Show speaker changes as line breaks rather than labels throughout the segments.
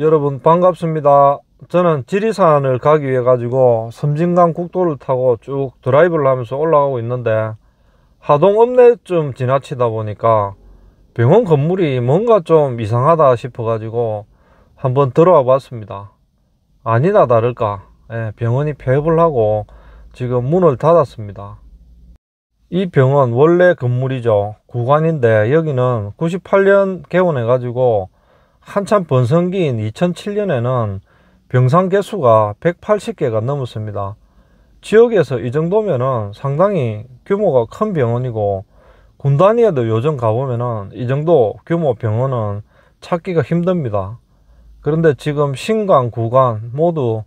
여러분 반갑습니다 저는 지리산을 가기 위해 가지고 섬진강 국도를 타고 쭉 드라이브를 하면서 올라가고 있는데 하동 읍내쯤 지나치다 보니까 병원 건물이 뭔가 좀 이상하다 싶어 가지고 한번 들어와 봤습니다 아니다 다를까 예, 병원이 폐업을 하고 지금 문을 닫았습니다 이 병원 원래 건물이죠 구간인데 여기는 98년 개원해 가지고 한참 번성기인 2007년에는 병상 개수가 180개가 넘었습니다. 지역에서 이정도면 상당히 규모가 큰 병원이고 군 단위에도 요즘 가보면이 정도 규모 병원은 찾기가 힘듭니다. 그런데 지금 신관, 구간 모두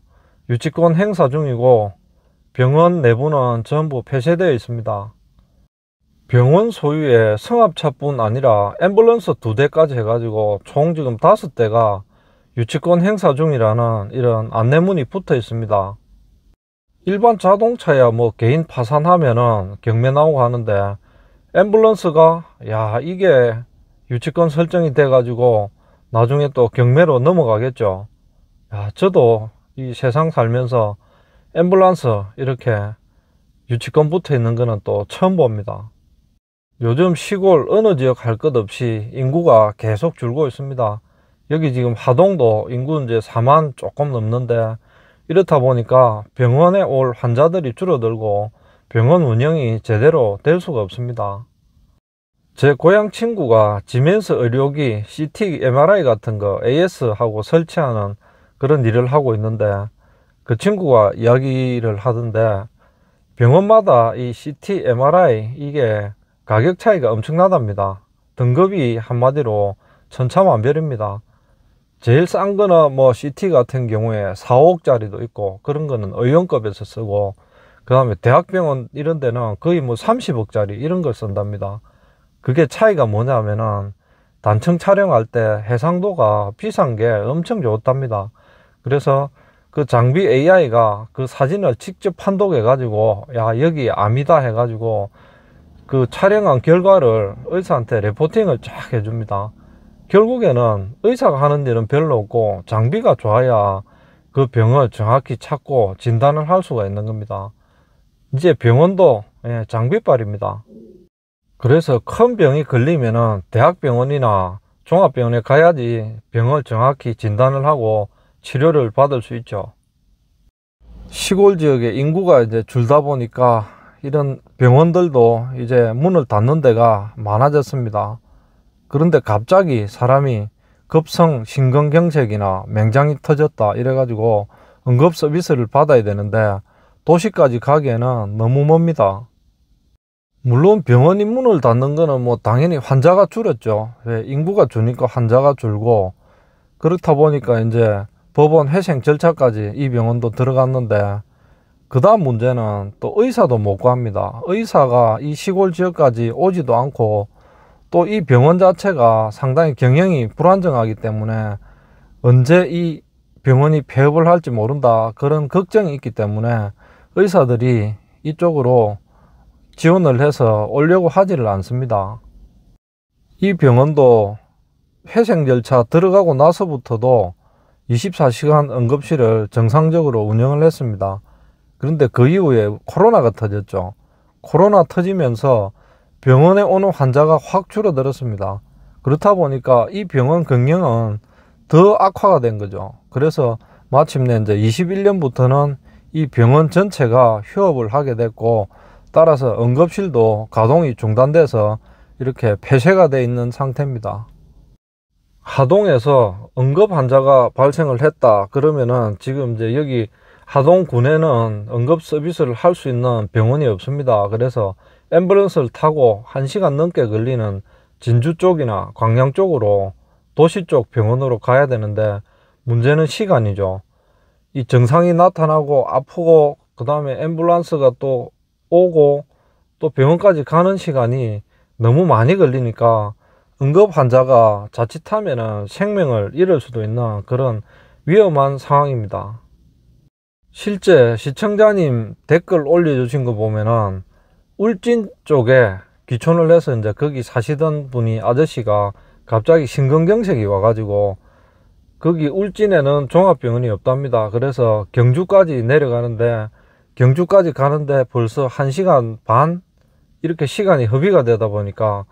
유치권 행사 중이고 병원 내부는 전부 폐쇄되어 있습니다. 병원 소유의 승합차뿐 아니라 앰뷸런스 두 대까지 해가지고 총 지금 다섯 대가 유치권 행사 중이라는 이런 안내문이 붙어 있습니다. 일반 자동차야 뭐 개인 파산하면은 경매 나오고 하는데 앰뷸런스가 야 이게 유치권 설정이 돼 가지고 나중에 또 경매로 넘어가겠죠 야 저도 이 세상 살면서 앰뷸런스 이렇게 유치권 붙어 있는 거는 또 처음 봅니다 요즘 시골 어느 지역 할 것 없이 인구가 계속 줄고 있습니다. 여기 지금 하동도 인구는 이제 4만 조금 넘는데 이렇다 보니까 병원에 올 환자들이 줄어들고 병원 운영이 제대로 될 수가 없습니다. 제 고향 친구가 지멘스 의료기, CT, MRI 같은 거 AS하고 설치하는 그런 일을 하고 있는데 그 친구가 이야기를 하던데 병원마다 이 CT, MRI 이게 가격 차이가 엄청나답니다. 등급이 한마디로 천차만별입니다. 제일 싼 거는 뭐 CT 같은 경우에 4억짜리도 있고 그런 거는 의원급에서 쓰고 그 다음에 대학병원 이런 데는 거의 뭐 30억짜리 이런 걸 쓴답니다. 그게 차이가 뭐냐면은 단층 촬영할 때 해상도가 비싼 게 엄청 좋답니다. 그래서 그 장비 AI가 그 사진을 직접 판독해 가지고 야 여기 암이다 해 가지고 그 촬영한 결과를 의사한테 레포팅을 쫙 해줍니다. 결국에는 의사가 하는 일은 별로 없고 장비가 좋아야 그 병을 정확히 찾고 진단을 할 수가 있는 겁니다. 이제 병원도 예, 장비빨입니다. 그래서 큰 병이 걸리면은 대학병원이나 종합병원에 가야지 병을 정확히 진단을 하고 치료를 받을 수 있죠. 시골 지역의 인구가 이제 줄다 보니까 이런 병원들도 이제 문을 닫는 데가 많아졌습니다. 그런데 갑자기 사람이 급성 신근경색이나 맹장이 터졌다 이래가지고 응급 서비스를 받아야 되는데 도시까지 가기에는 너무 멉니다. 물론 병원이 문을 닫는 거는 뭐 당연히 환자가 줄었죠. 왜 예, 인구가 줄니까 환자가 줄고 그렇다 보니까 이제 법원 회생 절차까지 이 병원도 들어갔는데 그 다음 문제는 또 의사도 못 구합니다. 의사가 이 시골 지역까지 오지도 않고 또 이 병원 자체가 상당히 경영이 불안정하기 때문에 언제 이 병원이 폐업을 할지 모른다 그런 걱정이 있기 때문에 의사들이 이쪽으로 지원을 해서 오려고 하지를 않습니다. 이 병원도 회생 절차 들어가고 나서부터도 24시간 응급실을 정상적으로 운영을 했습니다. 그런데 그 이후에 코로나가 터졌죠. 코로나 터지면서 병원에 오는 환자가 확 줄어들었습니다. 그렇다 보니까 이 병원 경영은 더 악화가 된 거죠. 그래서 마침내 이제 21년부터는 이 병원 전체가 휴업을 하게 됐고 따라서 응급실도 가동이 중단돼서 이렇게 폐쇄가 돼 있는 상태입니다. 하동에서 응급 환자가 발생을 했다 그러면은 지금 이제 여기 하동군에는 응급 서비스를 할 수 있는 병원이 없습니다. 그래서 앰뷸런스를 타고 1시간 넘게 걸리는 진주 쪽이나 광양 쪽으로 도시 쪽 병원으로 가야 되는데 문제는 시간이죠. 이 증상이 나타나고 아프고 그 다음에 앰뷸런스가 또 오고 또 병원까지 가는 시간이 너무 많이 걸리니까 응급 환자가 자칫하면 생명을 잃을 수도 있는 그런 위험한 상황입니다. 실제 시청자님 댓글 올려주신 거 보면은 울진 쪽에 귀촌을 해서 이제 거기 사시던 분이 아저씨가 갑자기 심근경색이 와가지고 거기 울진에는 종합병원이 없답니다. 그래서 경주까지 내려가는데 경주까지 가는데 벌써 1시간 반 이렇게 시간이 허비가 되다 보니까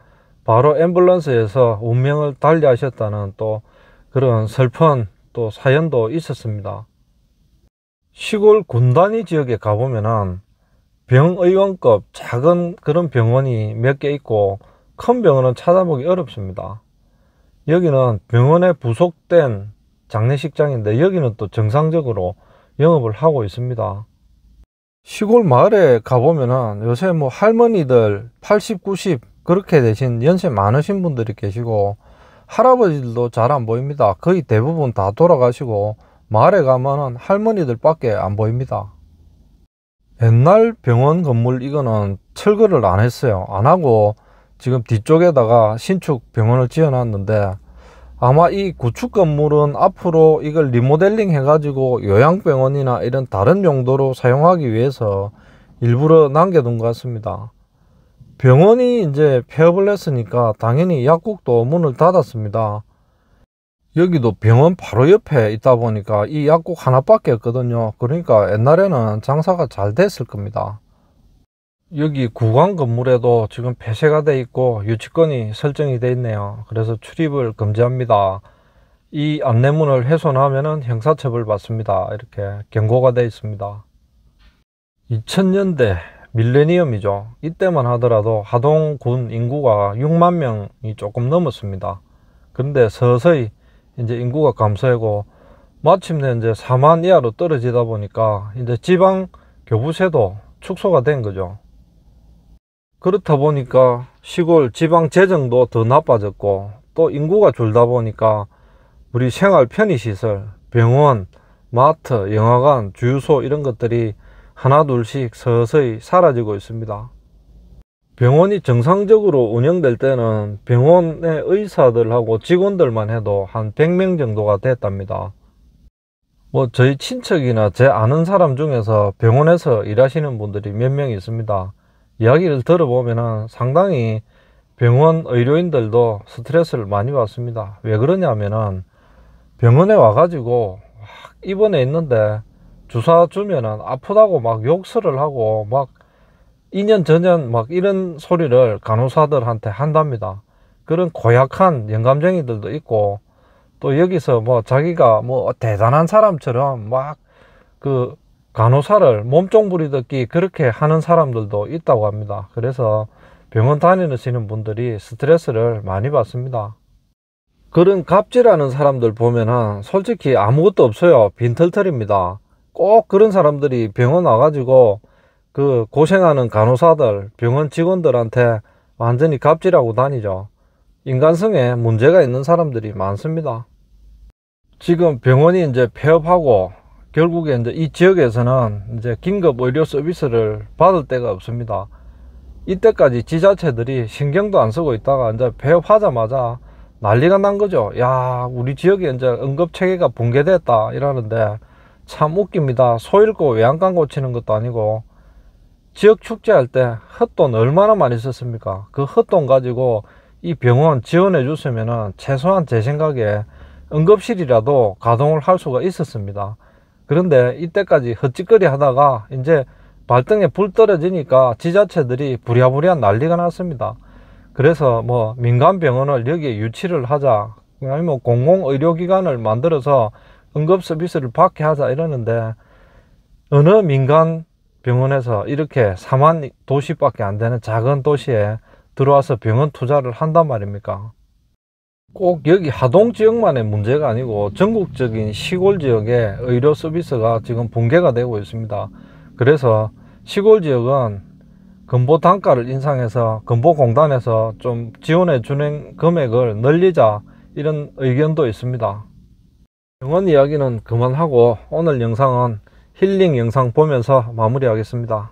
바로 앰뷸런스에서 운명을 달리하셨다는 또 그런 슬픈 또 사연도 있었습니다. 시골 군단위 지역에 가보면은 병의원급 작은 그런 병원이 몇 개 있고 큰 병원은 찾아보기 어렵습니다. 여기는 병원에 부속된 장례식장인데 여기는 또 정상적으로 영업을 하고 있습니다. 시골 마을에 가보면은 요새 뭐 할머니들 80, 90 그렇게 되신 연세 많으신 분들이 계시고 할아버지들도 잘 안 보입니다. 거의 대부분 다 돌아가시고 마을에 가면은 할머니들밖에 안 보입니다. 옛날 병원 건물 이거는 철거를 안 했어요. 안 하고 지금 뒤쪽에다가 신축 병원을 지어놨는데 아마 이 구축 건물은 앞으로 이걸 리모델링 해가지고 요양병원이나 이런 다른 용도로 사용하기 위해서 일부러 남겨둔 것 같습니다. 병원이 이제 폐업을 했으니까 당연히 약국도 문을 닫았습니다. 여기도 병원 바로 옆에 있다 보니까 이 약국 하나밖에 없거든요 그러니까 옛날에는 장사가 잘 됐을 겁니다 여기 구강 건물에도 지금 폐쇄가 돼 있고 유치권이 설정이 돼 있네요 그래서 출입을 금지합니다 이 안내문을 훼손하면 은 형사처벌 받습니다 이렇게 경고가 돼 있습니다 2000년대 밀레니엄이죠 이때만 하더라도 하동군 인구가 6만 명이 조금 넘었습니다 근데 서서히 이제 인구가 감소하고 마침내 이제 4만 이하로 떨어지다 보니까 이제 지방 교부세도 축소가 된 거죠. 그렇다 보니까 시골 지방 재정도 더 나빠졌고 또 인구가 줄다 보니까 우리 생활 편의시설, 병원, 마트, 영화관, 주유소 이런 것들이 하나둘씩 서서히 사라지고 있습니다. 병원이 정상적으로 운영될 때는 병원의 의사들하고 직원들만 해도 한 100명 정도가 됐답니다. 뭐 저희 친척이나 제 아는 사람 중에서 병원에서 일하시는 분들이 몇 명 있습니다. 이야기를 들어보면 상당히 병원 의료인들도 스트레스를 많이 받습니다. 왜 그러냐면은 병원에 와가지고 입원해 있는데 주사 주면은 아프다고 막 욕설을 하고 막 2년 전년 막 이런 소리를 간호사들한테 한답니다. 그런 고약한 영감쟁이들도 있고 또 여기서 뭐 자기가 뭐 대단한 사람처럼 막 그 간호사를 몸종 부리듯이 그렇게 하는 사람들도 있다고 합니다. 그래서 병원 다니시는 분들이 스트레스를 많이 받습니다. 그런 갑질하는 사람들 보면은 솔직히 아무것도 없어요. 빈털털입니다. 꼭 그런 사람들이 병원 와가지고 그 고생하는 간호사들, 병원 직원들한테 완전히 갑질하고 다니죠. 인간성에 문제가 있는 사람들이 많습니다. 지금 병원이 이제 폐업하고 결국에 이제 이 지역에서는 이제 긴급 의료 서비스를 받을 데가 없습니다. 이때까지 지자체들이 신경도 안 쓰고 있다가 이제 폐업하자마자 난리가 난 거죠. 야, 우리 지역에 이제 응급 체계가 붕괴됐다 이러는데 참 웃깁니다. 소잃고 외양간 고치는 것도 아니고 지역 축제할 때 헛돈 얼마나 많이 썼습니까? 그 헛돈 가지고 이 병원 지원해 주시면은 최소한 제 생각에 응급실이라도 가동을 할 수가 있었습니다. 그런데 이때까지 헛짓거리 하다가 이제 발등에 불 떨어지니까 지자체들이 부랴부랴 난리가 났습니다. 그래서 뭐 민간 병원을 여기에 유치를 하자 아니면 뭐 공공 의료기관을 만들어서 응급 서비스를 받게 하자 이러는데 어느 민간 병원에서 이렇게 4만 도시밖에 안 되는 작은 도시에 들어와서 병원 투자를 한단 말입니까? 꼭 여기 하동 지역만의 문제가 아니고 전국적인 시골 지역의 의료 서비스가 지금 붕괴가 되고 있습니다. 그래서 시골 지역은 근보 단가를 인상해서 근보공단에서 좀 지원해 주는 금액을 늘리자 이런 의견도 있습니다. 병원 이야기는 그만하고 오늘 영상은 힐링 영상 보면서 마무리하겠습니다.